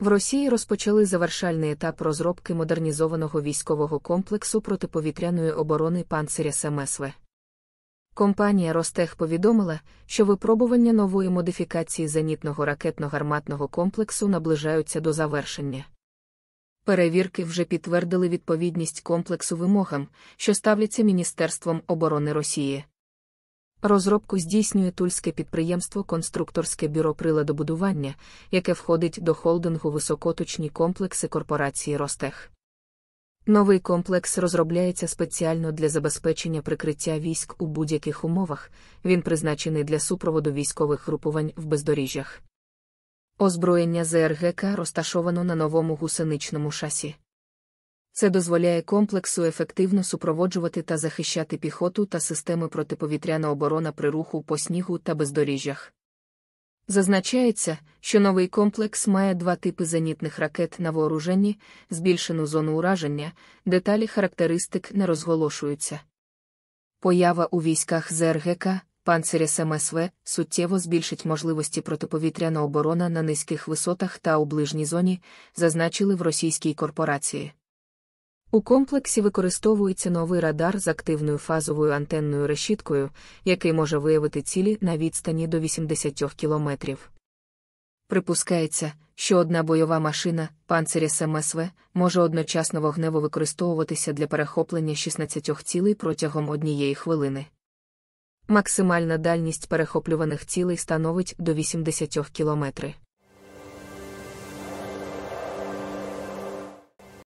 В Росії розпочали завершальний етап розробки модернізованого військового комплексу протиповітряної оборони панциря СМСВ. Компанія Ростех повідомила, що випробування нової модифікації зенітного ракетно-гарматного комплексу наближаються до завершення. Перевірки вже підтвердили відповідність комплексу вимогам, що ставляться Міністерством оборони Росії. Розробку здійснює тульське підприємство Конструкторське бюро приладобудування, яке входить до холдингу високоточні комплекси корпорації Ростех. Новий комплекс розробляється спеціально для забезпечення прикриття військ у будь-яких умовах, він призначений для супроводу військових групувань в бездоріжжях. Озброєння ЗРГК розташовано на новому гусеничному шасі. Це дозволяє комплексу ефективно супроводжувати та захищати піхоту та системи протиповітряна оборони при руху по снігу та бездоріжжях. Зазначається, що новий комплекс має два типи зенітних ракет на вооруженні, збільшену зону ураження, деталі характеристик не розголошуються. Поява у військах ЗРГК, панциря СМСВ суттєво збільшить можливості протиповітряна оборони на низьких висотах та у ближній зоні, зазначили в російській корпорації. У комплексі використовується новий радар з активною фазовою антенною решіткою, який може виявити цілі на відстані до 80 кілометрів. Припускається, що одна бойова машина, панциря СМСВ, ем може одночасно вогнево використовуватися для перехоплення 16 цілей протягом однієї хвилини. Максимальна дальність перехоплюваних цілей становить до 80 кілометрів.